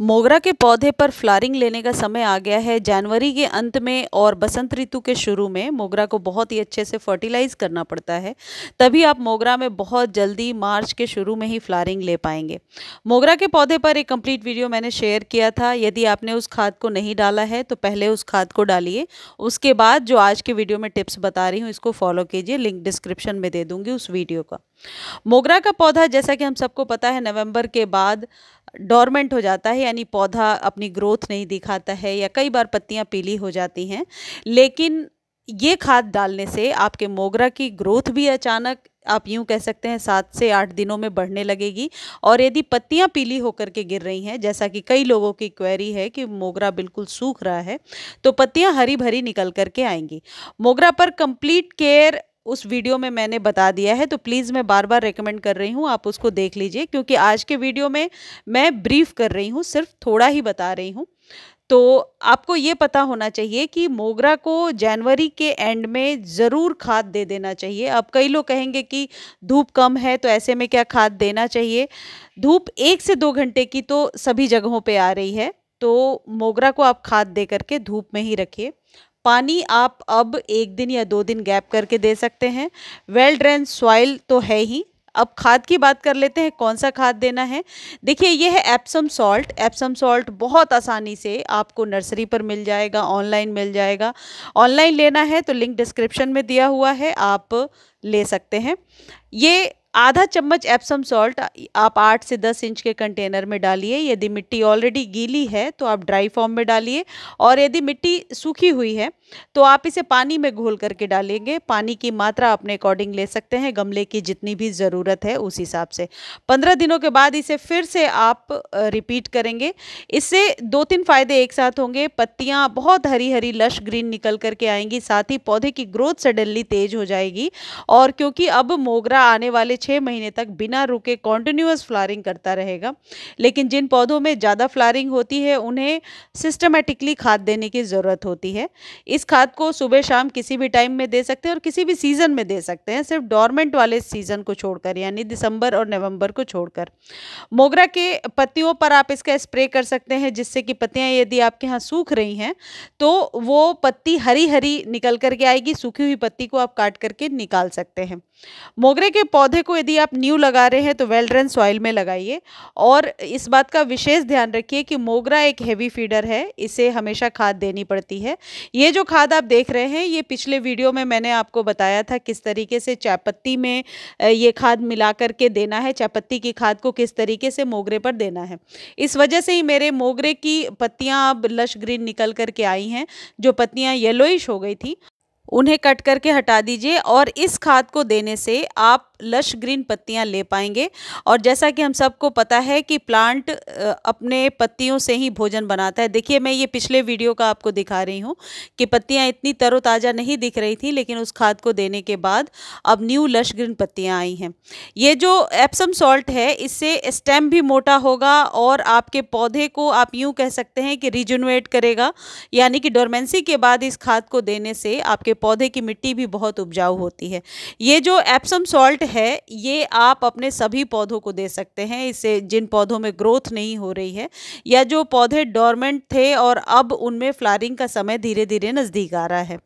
मोगरा के पौधे पर फ्लारिंग लेने का समय आ गया है जनवरी के अंत में और बसंत ऋतु के शुरू में मोगरा को बहुत ही अच्छे से फर्टिलाइज करना पड़ता है तभी आप मोगरा में बहुत जल्दी मार्च के शुरू में ही फ्लारिंग ले पाएंगे मोगरा के पौधे पर एक कंप्लीट वीडियो मैंने शेयर किया था यदि आपने उस खाद को नहीं डाला है तो पहले उस खाद को डालिए उसके बाद जो आज के वीडियो में टिप्स बता रही हूँ इसको फॉलो कीजिए लिंक डिस्क्रिप्शन में दे दूँगी उस वीडियो का मोगरा का पौधा जैसा कि हम सबको पता है नवम्बर के बाद डॉर्मेंट हो जाता है यानी पौधा अपनी ग्रोथ नहीं दिखाता है या कई बार पत्तियाँ पीली हो जाती हैं लेकिन ये खाद डालने से आपके मोगरा की ग्रोथ भी अचानक आप यूं कह सकते हैं सात से आठ दिनों में बढ़ने लगेगी और यदि पत्तियां पीली होकर के गिर रही हैं जैसा कि कई लोगों की क्वेरी है कि मोगरा बिल्कुल सूख रहा है तो पत्तियां हरी भरी निकल करके आएंगी मोगरा पर कंप्लीट केयर उस वीडियो में मैंने बता दिया है तो प्लीज़ मैं बार बार रेकमेंड कर रही हूँ आप उसको देख लीजिए क्योंकि आज के वीडियो में मैं ब्रीफ कर रही हूँ सिर्फ थोड़ा ही बता रही हूँ तो आपको ये पता होना चाहिए कि मोगरा को जनवरी के एंड में ज़रूर खाद दे देना चाहिए अब कई लोग कहेंगे कि धूप कम है तो ऐसे में क्या खाद देना चाहिए धूप एक से दो घंटे की तो सभी जगहों पे आ रही है तो मोगरा को आप खाद दे करके धूप में ही रखिए पानी आप अब एक दिन या दो दिन गैप करके दे सकते हैं वेल ड्रेन सॉइल तो है ही अब खाद की बात कर लेते हैं कौन सा खाद देना है देखिए यह है एप्सम सॉल्ट एप्सम सॉल्ट बहुत आसानी से आपको नर्सरी पर मिल जाएगा ऑनलाइन मिल जाएगा ऑनलाइन लेना है तो लिंक डिस्क्रिप्शन में दिया हुआ है आप ले सकते हैं ये आधा चम्मच एप्सम सॉल्ट आप आठ से दस इंच के कंटेनर में डालिए यदि मिट्टी ऑलरेडी गीली है तो आप ड्राई फॉर्म में डालिए और यदि मिट्टी सूखी हुई है तो आप इसे पानी में घोल करके डालेंगे पानी की मात्रा अपने अकॉर्डिंग ले सकते हैं गमले की जितनी भी ज़रूरत है उस हिसाब से पंद्रह दिनों के बाद इसे फिर से आप रिपीट करेंगे इससे दो तीन फ़ायदे एक साथ होंगे पत्तियाँ बहुत हरी हरी लश ग्रीन निकल करके आएंगी साथ ही पौधे की ग्रोथ सडनली तेज़ हो जाएगी और क्योंकि अब मोगरा आने वाले छः महीने तक बिना रुके कॉन्टिन्यूस फ्लारिंग करता रहेगा लेकिन जिन पौधों में ज़्यादा फ्लारिंग होती है उन्हें सिस्टमेटिकली खाद देने की ज़रूरत होती है इस खाद को सुबह शाम किसी भी टाइम में दे सकते हैं और किसी भी सीज़न में दे सकते हैं सिर्फ डॉर्मेंट वाले सीज़न को छोड़कर यानी दिसंबर और नवंबर को छोड़कर मोगरा के पत्तियों पर आप इसका स्प्रे कर सकते हैं जिससे कि पत्तियाँ यदि आपके यहाँ सूख रही हैं तो वो पत्ती हरी हरी निकल करके आएगी सूखी हुई पत्ती को आप काट करके निकाल सकते हैं मोगरे के पौधे को यदि आप न्यू लगा रहे हैं तो वेल ड्रेन सॉइल में लगाइए और इस बात का विशेष ध्यान रखिए कि मोगरा एक हैवी फीडर है इसे हमेशा खाद देनी पड़ती है ये जो खाद आप देख रहे हैं ये पिछले वीडियो में मैंने आपको बताया था किस तरीके से चायपत्ती में ये खाद मिला करके देना है चायपत्ती की खाद को किस तरीके से मोगरे पर देना है इस वजह से ही मेरे मोगरे की पत्तियाँ अब लश ग्रीन निकल करके आई हैं जो पत्तियाँ येलोइश हो गई थी उन्हें कट करके हटा दीजिए और इस खाद को देने से आप लश ग्रीन पत्तियां ले पाएंगे और जैसा कि हम सबको पता है कि प्लांट अपने पत्तियों से ही भोजन बनाता है देखिए मैं ये पिछले वीडियो का आपको दिखा रही हूँ कि पत्तियाँ इतनी तरोताज़ा नहीं दिख रही थी लेकिन उस खाद को देने के बाद अब न्यू लश ग्रीन पत्तियाँ आई हैं ये जो एप्सम सॉल्ट है इससे स्टेम भी मोटा होगा और आपके पौधे को आप यूँ कह सकते हैं कि रिजुनवेट करेगा यानी कि डोरमेंसी के बाद इस खाद को देने से आपके पौधे की मिट्टी भी बहुत उपजाऊ होती है ये जो एप्सम सॉल्ट है ये आप अपने सभी पौधों को दे सकते हैं इसे जिन पौधों में ग्रोथ नहीं हो रही है या जो पौधे डॉर्मेंट थे और अब उनमें फ्लारिंग का समय धीरे धीरे नज़दीक आ रहा है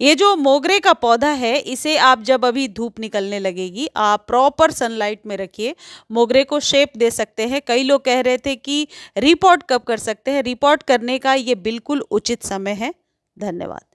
ये जो मोगरे का पौधा है इसे आप जब अभी धूप निकलने लगेगी आप प्रॉपर सनलाइट में रखिए मोगरे को शेप दे सकते हैं कई लोग कह रहे थे कि रिपोर्ट कब कर सकते हैं रिपोर्ट करने का ये बिल्कुल उचित समय है धन्यवाद